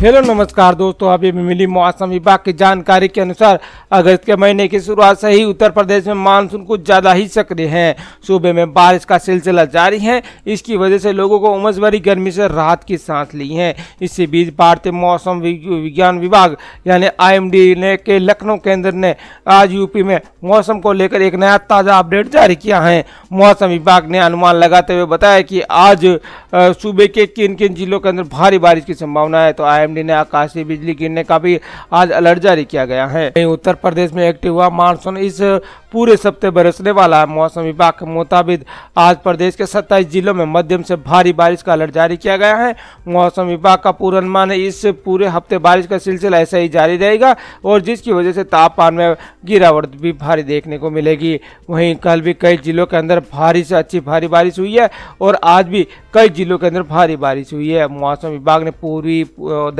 hello नमस्कार दोस्तों अभी मिली मौसम विभाग की जानकारी के अनुसार अगस्त के महीने की शुरुआत से ही उत्तर प्रदेश में मानसून कुछ ज़्यादा ही सक्रिय हैं सूबे में बारिश का सिलसिला जारी है इसकी वजह से लोगों को उमस भरी गर्मी से राहत की सांस ली है इसी बीच भारतीय मौसम विज्ञान विभाग यानी आई ने के लखनऊ केंद्र ने आज यूपी में मौसम को लेकर एक नया ताज़ा अपडेट जारी किया है मौसम विभाग ने अनुमान लगाते हुए बताया कि आज सूबे के किन किन जिलों के अंदर भारी बारिश की संभावना है तो आई डी ने आकाशीय बिजली गिरने का भी आज अलर्ट जारी किया गया है उत्तर प्रदेश में एक्टिव हुआ मानसून इस पूरे सप्ते बरसने वाला है मौसम विभाग के मुताबिक आज प्रदेश के 27 जिलों में मध्यम से भारी बारिश का अलर्ट जारी किया गया है मौसम विभाग का पूर्वानुमान है इस पूरे हफ्ते बारिश का सिलसिला ऐसा ही जारी रहेगा और जिसकी वजह से तापमान में गिरावट भी भारी देखने को मिलेगी वहीं कल भी कई जिलों के अंदर भारी से अच्छी भारी बारिश हुई है और आज भी कई जिलों के अंदर भारी बारिश हुई है मौसम विभाग ने पूर्वी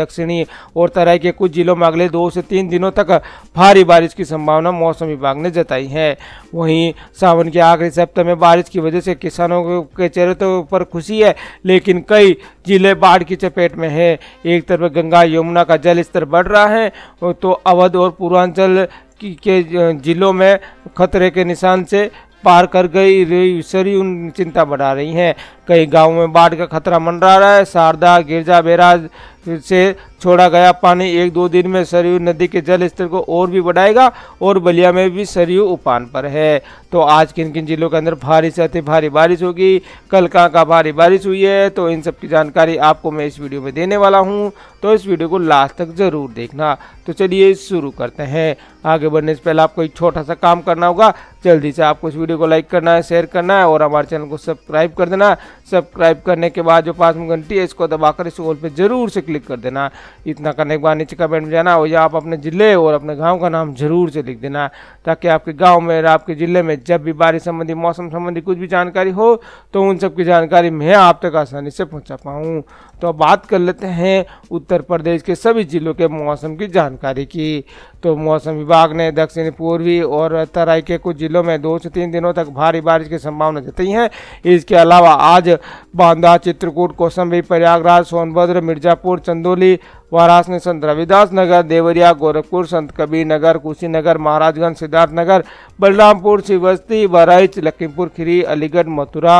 दक्षिणी और तराई के कुछ जिलों में अगले दो से तीन दिनों तक भारी बारिश की संभावना मौसम विभाग ने जताई है है वहीं सावन के आखिरी सप्ताह में बारिश की वजह से किसानों के चेहरे तो पर खुशी है लेकिन कई जिले बाढ़ की चपेट में है एक तरफ गंगा यमुना का जल स्तर बढ़ रहा है तो अवध और पूर्वांचल के जिलों में खतरे के निशान से पार कर गई सरी उन चिंता बढ़ा रही हैं कई गांवों में बाढ़ का खतरा मंडरा रहा है शारदा गिरजा बेराज फिर से छोड़ा गया पानी एक दो दिन में सरयू नदी के जल स्तर को और भी बढ़ाएगा और बलिया में भी सरयू उफान पर है तो आज किन किन जिलों के अंदर भारी से अति भारी बारिश होगी कल कहाँ कहाँ भारी बारिश हुई है तो इन सब की जानकारी आपको मैं इस वीडियो में देने वाला हूँ तो इस वीडियो को लास्ट तक ज़रूर देखना तो चलिए शुरू करते हैं आगे बढ़ने से पहले आपको एक छोटा सा काम करना होगा जल्दी से आपको इस वीडियो को लाइक करना है शेयर करना है और हमारे चैनल को सब्सक्राइब कर देना सब्सक्राइब करने के बाद जो पास में घंटी है इसको दबाकर इस ऑल पर जरूर से क्लिक क्लिक कर देना इतना करने के बाद नीचे कमेंट में जाना या आप अपने ज़िले और अपने गाँव का नाम जरूर से लिख देना ताकि आपके गाँव में और आपके ज़िले में जब भी बारिश संबंधी मौसम संबंधी कुछ भी जानकारी हो तो उन सब की जानकारी मैं आप तक आसानी से पहुँचा पाऊँ तो बात कर लेते हैं उत्तर प्रदेश के सभी ज़िलों के मौसम की जानकारी की तो मौसम विभाग ने दक्षिण पूर्वी और तराई के कुछ जिलों में दो से तीन दिनों तक भारी बारिश की संभावना जताई है इसके अलावा आज बांदा चित्रकूट कौशम्बी प्रयागराज सोनभद्र मिर्जापुर चंदोली वाराणसी संत रविदास नगर देवरिया गोरखपुर संत कबीर नगर कुशीनगर महाराजगंज सिद्धार्थनगर बलरामपुर शिवस्ती बराइच लखीमपुर खीरी अलीगढ़ मथुरा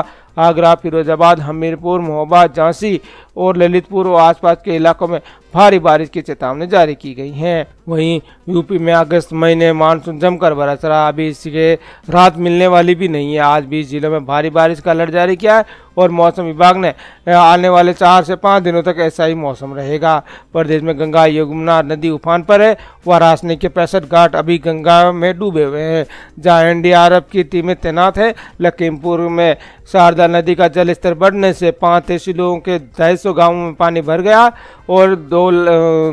आगरा फिरोजाबाद हमीरपुर महोबा झांसी और ललितपुर और आसपास के इलाकों में भारी बारिश की चेतावनी जारी की गई है वहीं यूपी में अगस्त महीने मानसून जमकर बरस रहा अभी इसके रात मिलने वाली भी नहीं है आज बीस जिलों में भारी बारिश का अलर्ट जारी किया है और मौसम विभाग ने आने वाले चार से पाँच दिनों तक ऐसा ही मौसम रहेगा प्रदेश में गंगा यमुना नदी उफान पर है वाराणसी के पैंसठ घाट अभी गंगा में डूबे हुए हैं जहाँ एन की टीमें तैनात है लखीमपुर में शारदा नदी का जल स्तर बढ़ने से पाँच लोगों के ढाई 100 गाँवों में पानी भर गया और दो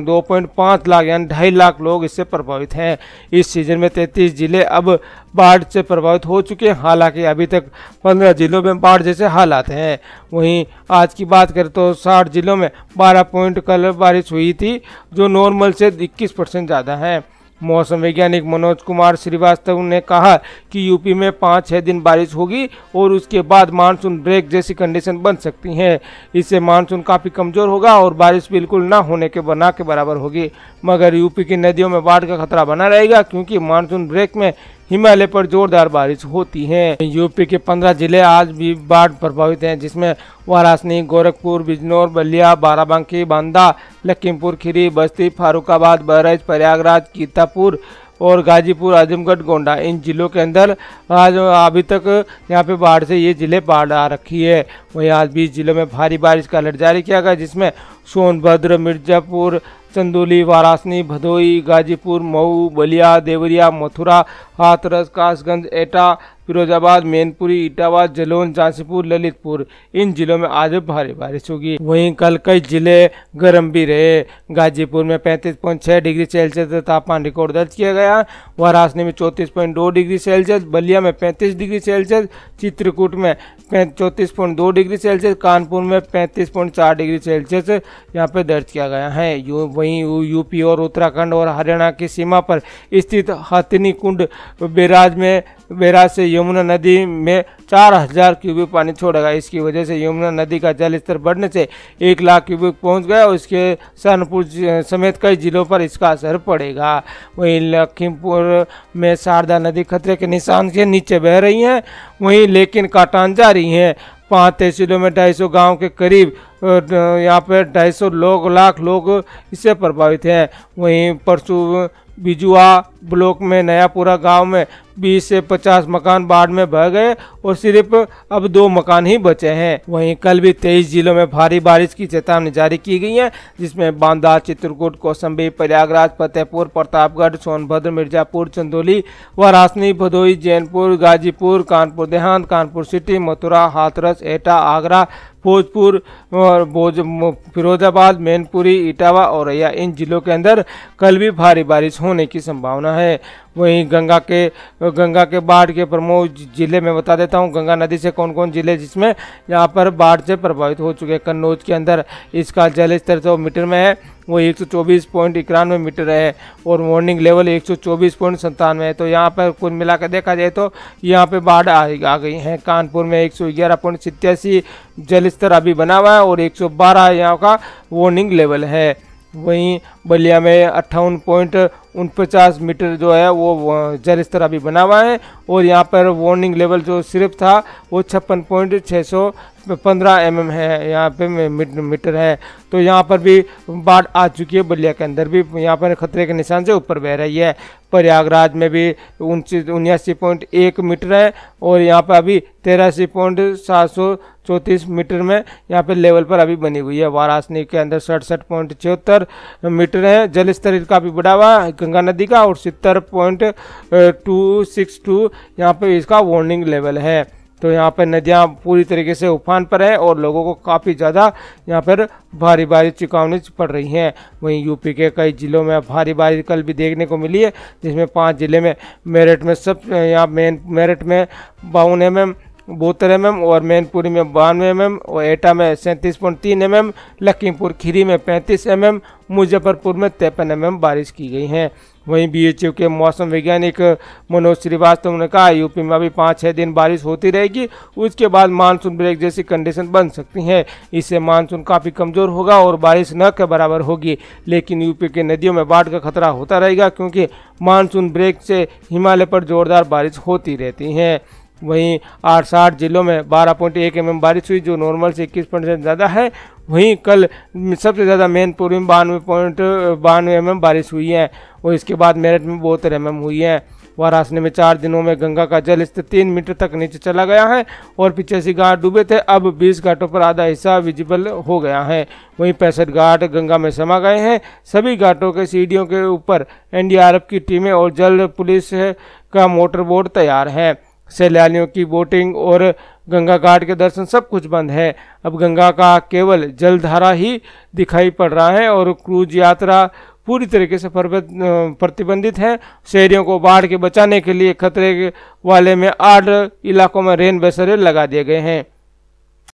दो पॉइंट पाँच लाख यानी ढाई लाख लोग इससे प्रभावित हैं इस सीजन में तैंतीस जिले अब बाढ़ से प्रभावित हो चुके हैं हालांकि अभी तक पंद्रह जिलों में बाढ़ जैसे हालात हैं वहीं आज की बात करें तो साठ जिलों में बारह पॉइंट कल बारिश हुई थी जो नॉर्मल से इक्कीस परसेंट ज़्यादा है मौसम वैज्ञानिक मनोज कुमार श्रीवास्तव ने कहा कि यूपी में पाँच छः दिन बारिश होगी और उसके बाद मानसून ब्रेक जैसी कंडीशन बन सकती हैं इससे मानसून काफ़ी कमज़ोर होगा और बारिश बिल्कुल ना होने के बना के बराबर होगी मगर यूपी की नदियों में बाढ़ का खतरा बना रहेगा क्योंकि मानसून ब्रेक में हिमालय पर जोरदार बारिश होती है यूपी के पंद्रह जिले आज भी बाढ़ प्रभावित हैं जिसमें वाराणसी गोरखपुर बिजनौर बलिया बाराबंकी बांदा लखीमपुर खीरी बस्ती फारुखाबाद बहराइच प्रयागराज कीतापुर और गाजीपुर आजमगढ़ गोंडा इन जिलों के अंदर आज अभी तक यहाँ पे बाढ़ से ये ज़िले बाढ़ आ रखी है वहीं आज बीस जिलों में भारी बारिश का अलर्ट जारी किया गया जिसमें सोनभद्र मिर्जापुर चंदोली वाराणसी भदोई गाजीपुर मऊ बलिया देवरिया मथुरा हाथरस कासगंज एटा फिरोजाबाद मैनपुरी इटावा जलोन झांसीपुर ललितपुर इन जिलों में आज भारी बारिश होगी वहीं कल कई जिले गर्म भी रहे गाजीपुर में पैंतीस पॉइंट डिग्री सेल्सियस तापमान रिकॉर्ड दर्ज किया गया वाराणसी में चौतीस पॉइंट दो डिग्री सेल्सियस बलिया में पैंतीस डिग्री सेल्सियस चित्रकूट में चौतीस पॉइंट दो डिग्री सेल्सियस कानपुर में पैंतीस पॉइंट चार डिग्री सेल्सियस यहाँ पे दर्ज किया गया है यू, वहीं यूपी और उत्तराखंड और हरियाणा की सीमा पर स्थित हथिनी कुंड बेराज में बेरा से यमुना नदी में 4000 क्यूबिक पानी छोड़ेगा इसकी वजह से यमुना नदी का जल स्तर बढ़ने से एक लाख क्यूबिक पहुंच गया और इसके सहनपुर समेत कई जिलों पर इसका असर पड़ेगा वहीं लखीमपुर में शारदा नदी खतरे के निशान से नीचे बह रही है वहीं लेकिन काटान जारी है पाँच तहसीलों में ढाई सौ गाँव के करीब यहाँ पर ढाई सौ लोग लाख लोग इससे प्रभावित हैं वहीं परसों बिजुआ ब्लॉक में नयापुरा गांव में 20 से 50 मकान बाढ़ में बह गए और सिर्फ अब दो मकान ही बचे हैं वहीं कल भी 23 जिलों में भारी बारिश की चेतावनी जारी की गई है जिसमें बांदा चित्रकूट कौशंबी प्रयागराज फतेहपुर प्रतापगढ़ सोनभद्र मिर्जापुर चंदौली व भदोई जैनपुर गाजीपुर कानपुर देहांत कानपुर सिटी मथुरा हाथरस एटा आगरा भोजपुर और भोज फिरोजाबाद मैनपुरी इटावा और इन जिलों के अंदर कल भी भारी बारिश होने की संभावना है वहीं गंगा के गंगा के बाढ़ के प्रमुख जिले में बता देता हूँ गंगा नदी से कौन कौन जिले जिसमें यहाँ पर बाढ़ से प्रभावित हो चुके हैं कन्नौज के अंदर इसका जल स्तर सौ मीटर में है वो एक सौ चौबीस पॉइंट इक्यानवे मीटर है और वार्निंग लेवल एक सौ चौबीस पॉइंट संतानवे है तो यहाँ पर कुल मिलाकर देखा जाए तो यहाँ पे बाढ़ आ, आ गई है कानपुर में एक सौ ग्यारह पॉइंट सितयासी जल स्तर अभी बना हुआ है और एक सौ बारह यहाँ का वार्निंग लेवल है वहीं बलिया में अट्ठावन पॉइंट उन पचास मीटर जो है वो जलस्तर अभी बना हुआ है और यहाँ पर वार्निंग लेवल जो सिर्फ था वो छप्पन पॉइंट छः सौ पंद्रह एम mm है यहाँ पे मीटर है तो यहाँ पर भी बाढ़ आ चुकी है बलिया के अंदर भी यहाँ पर खतरे के निशान से ऊपर बह रही है प्रयागराज में भी उन्यासी पॉइंट एक मीटर है और यहाँ पर अभी तेरासी पॉइंट सात सौ चौंतीस मीटर में यहाँ पर लेवल पर अभी बनी हुई है वाराणसी के अंदर सड़सठ पॉइंट चौहत्तर मीटर है जल स्तर का भी बढ़ा हुआ गंगा नदी का और सितर पॉइंट टू सिक्स टू यहाँ पर इसका वार्निंग लेवल है तो यहाँ पर नदियाँ पूरी तरीके से उफान पर है और लोगों को काफ़ी ज़्यादा यहाँ पर भारी बारिश चुकावनी पड़ रही हैं वहीं यूपी के कई ज़िलों में भारी बारिश कल भी देखने को मिली है जिसमें पाँच ज़िले में मेरठ में सब यहाँ मेन मेरठ में बावन एम एम बहत्तर एम एम और मैनपुरी में बानवे एम एम और एटा में सैंतीस पॉइंट तीन एम एम लखीमपुर खीरी में पैंतीस एम एम मुजफ्फरपुर में तिरपन एम एम बारिश की गई है वहीं यू के मौसम वैज्ञानिक मनोज श्रीवास्तव ने कहा यूपी में अभी पाँच छः दिन बारिश होती रहेगी उसके बाद मानसून ब्रेक जैसी कंडीशन बन सकती है इससे मानसून काफ़ी कमज़ोर होगा और बारिश न के बराबर होगी लेकिन यूपी के नदियों में बाढ़ का खतरा होता रहेगा क्योंकि मानसून ब्रेक से हिमालय पर जोरदार बारिश होती रहती है वहीं आठ साठ जिलों में बारह पॉइंट एक एम बारिश हुई जो नॉर्मल से इक्कीस परसेंट ज़्यादा है वहीं कल सबसे ज़्यादा मैनपुर में बानवे पॉइंट बानवे एम बारिश हुई है और इसके बाद मेरठ में बहत्तर एम हुई है वाराणसी में चार दिनों में गंगा का जल स्तर तीन मीटर तक नीचे चला गया है और पिचासी घाट डूबे थे अब बीस घाटों पर आधा हिस्सा विजिबल हो गया है वहीं पैंसठ घाट गंगा में समा गए हैं सभी घाटों के सीढ़ियों के ऊपर एनडीआरएफ की टीमें और जल पुलिस का मोटर बोट तैयार है सैलानियों की बोटिंग और गंगा घाट के दर्शन सब कुछ बंद है अब गंगा का केवल जलधारा ही दिखाई पड़ रहा है और क्रूज यात्रा पूरी तरीके से प्रतिबंधित है शहरियों को बाढ़ के बचाने के लिए खतरे वाले में आठ इलाकों में रेन बसेरे लगा दिए गए हैं